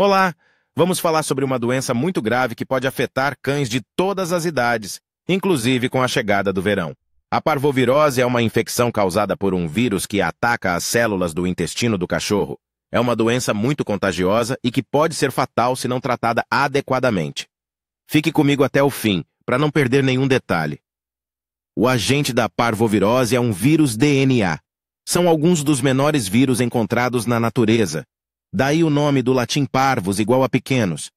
Olá, vamos falar sobre uma doença muito grave que pode afetar cães de todas as idades, inclusive com a chegada do verão. A parvovirose é uma infecção causada por um vírus que ataca as células do intestino do cachorro. É uma doença muito contagiosa e que pode ser fatal se não tratada adequadamente. Fique comigo até o fim, para não perder nenhum detalhe. O agente da parvovirose é um vírus DNA. São alguns dos menores vírus encontrados na natureza Daí o nome do latim parvos igual a pequenos.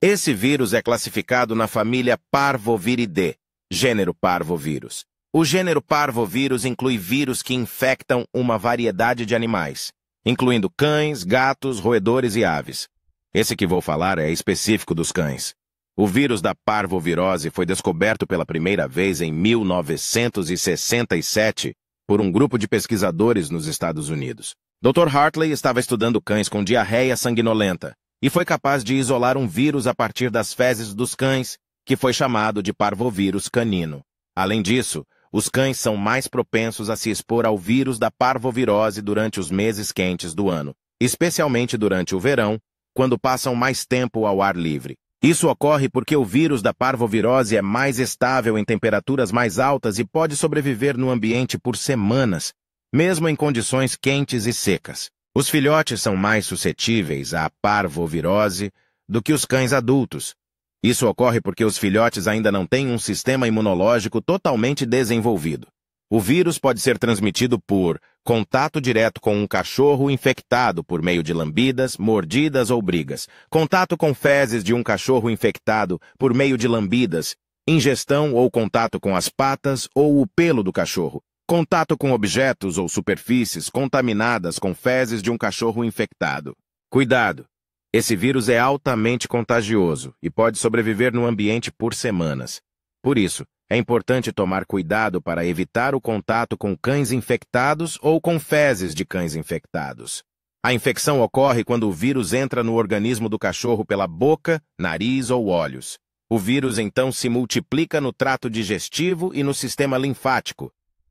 Esse vírus é classificado na família Parvoviridae, gênero parvovírus. O gênero parvovírus inclui vírus que infectam uma variedade de animais, incluindo cães, gatos, roedores e aves. Esse que vou falar é específico dos cães. O vírus da parvovirose foi descoberto pela primeira vez em 1967 por um grupo de pesquisadores nos Estados Unidos. Dr. Hartley estava estudando cães com diarreia sanguinolenta e foi capaz de isolar um vírus a partir das fezes dos cães, que foi chamado de parvovírus canino. Além disso, os cães são mais propensos a se expor ao vírus da parvovirose durante os meses quentes do ano, especialmente durante o verão, quando passam mais tempo ao ar livre. Isso ocorre porque o vírus da parvovirose é mais estável em temperaturas mais altas e pode sobreviver no ambiente por semanas, mesmo em condições quentes e secas. Os filhotes são mais suscetíveis à parvovirose do que os cães adultos. Isso ocorre porque os filhotes ainda não têm um sistema imunológico totalmente desenvolvido. O vírus pode ser transmitido por contato direto com um cachorro infectado por meio de lambidas, mordidas ou brigas, contato com fezes de um cachorro infectado por meio de lambidas, ingestão ou contato com as patas ou o pelo do cachorro, Contato com objetos ou superfícies contaminadas com fezes de um cachorro infectado. Cuidado! Esse vírus é altamente contagioso e pode sobreviver no ambiente por semanas. Por isso, é importante tomar cuidado para evitar o contato com cães infectados ou com fezes de cães infectados. A infecção ocorre quando o vírus entra no organismo do cachorro pela boca, nariz ou olhos. O vírus então se multiplica no trato digestivo e no sistema linfático,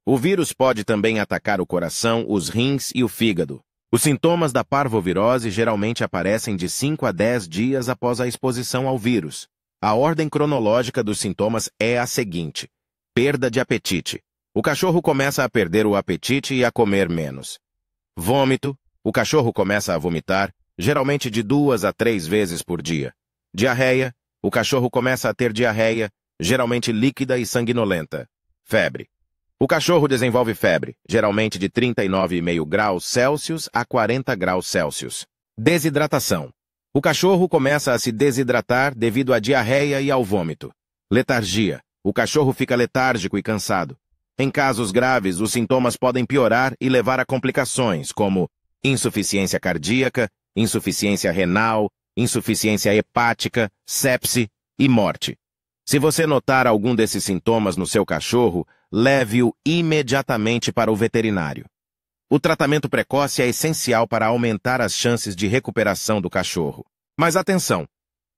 o vírus pode também atacar o coração, os rins e o fígado. Os sintomas da parvovirose geralmente aparecem de 5 a 10 dias após a exposição ao vírus. A ordem cronológica dos sintomas é a seguinte. Perda de apetite. O cachorro começa a perder o apetite e a comer menos. Vômito. O cachorro começa a vomitar, geralmente de duas a três vezes por dia. Diarreia. O cachorro começa a ter diarreia, geralmente líquida e sanguinolenta. Febre. O cachorro desenvolve febre, geralmente de 39,5 graus Celsius a 40 graus Celsius. Desidratação. O cachorro começa a se desidratar devido à diarreia e ao vômito. Letargia. O cachorro fica letárgico e cansado. Em casos graves, os sintomas podem piorar e levar a complicações, como insuficiência cardíaca, insuficiência renal, insuficiência hepática, sepse e morte. Se você notar algum desses sintomas no seu cachorro, leve-o imediatamente para o veterinário. O tratamento precoce é essencial para aumentar as chances de recuperação do cachorro. Mas atenção!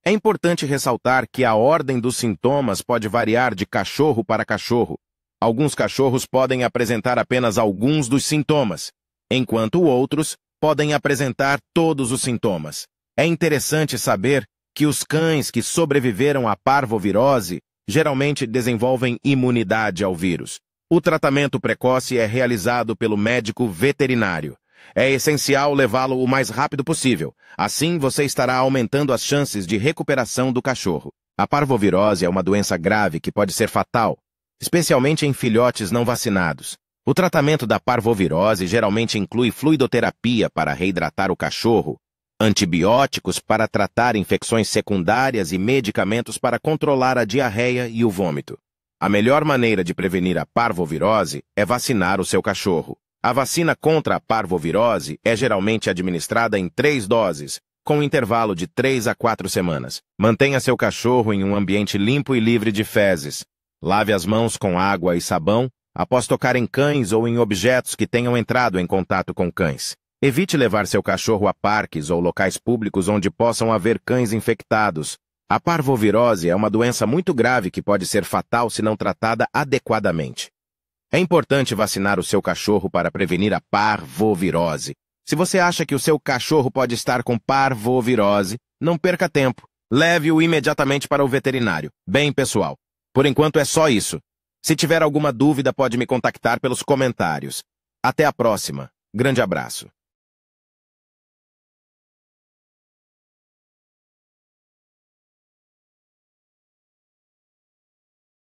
É importante ressaltar que a ordem dos sintomas pode variar de cachorro para cachorro. Alguns cachorros podem apresentar apenas alguns dos sintomas, enquanto outros podem apresentar todos os sintomas. É interessante saber que os cães que sobreviveram à parvovirose geralmente desenvolvem imunidade ao vírus. O tratamento precoce é realizado pelo médico veterinário. É essencial levá-lo o mais rápido possível. Assim, você estará aumentando as chances de recuperação do cachorro. A parvovirose é uma doença grave que pode ser fatal, especialmente em filhotes não vacinados. O tratamento da parvovirose geralmente inclui fluidoterapia para reidratar o cachorro antibióticos para tratar infecções secundárias e medicamentos para controlar a diarreia e o vômito. A melhor maneira de prevenir a parvovirose é vacinar o seu cachorro. A vacina contra a parvovirose é geralmente administrada em três doses, com um intervalo de três a quatro semanas. Mantenha seu cachorro em um ambiente limpo e livre de fezes. Lave as mãos com água e sabão após tocar em cães ou em objetos que tenham entrado em contato com cães. Evite levar seu cachorro a parques ou locais públicos onde possam haver cães infectados. A parvovirose é uma doença muito grave que pode ser fatal se não tratada adequadamente. É importante vacinar o seu cachorro para prevenir a parvovirose. Se você acha que o seu cachorro pode estar com parvovirose, não perca tempo. Leve-o imediatamente para o veterinário. Bem, pessoal, por enquanto é só isso. Se tiver alguma dúvida, pode me contactar pelos comentários. Até a próxima. Grande abraço.